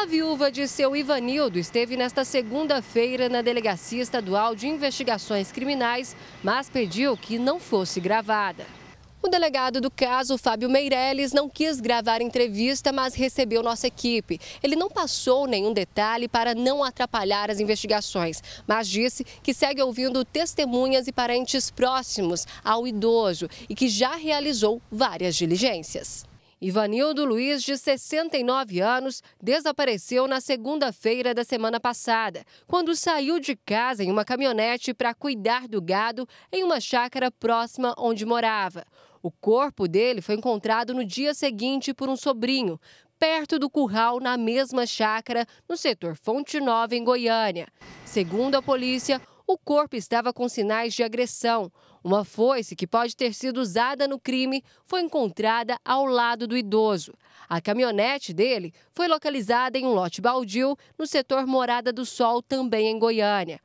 A viúva de seu Ivanildo esteve nesta segunda-feira na Delegacia Estadual de Investigações Criminais, mas pediu que não fosse gravada. O delegado do caso, Fábio Meirelles, não quis gravar entrevista, mas recebeu nossa equipe. Ele não passou nenhum detalhe para não atrapalhar as investigações, mas disse que segue ouvindo testemunhas e parentes próximos ao idoso e que já realizou várias diligências. Ivanildo Luiz, de 69 anos, desapareceu na segunda-feira da semana passada, quando saiu de casa em uma caminhonete para cuidar do gado em uma chácara próxima onde morava. O corpo dele foi encontrado no dia seguinte por um sobrinho, perto do curral, na mesma chácara, no setor Fonte Nova, em Goiânia. Segundo a polícia, o corpo estava com sinais de agressão. Uma foice que pode ter sido usada no crime foi encontrada ao lado do idoso. A caminhonete dele foi localizada em um lote baldio no setor Morada do Sol, também em Goiânia.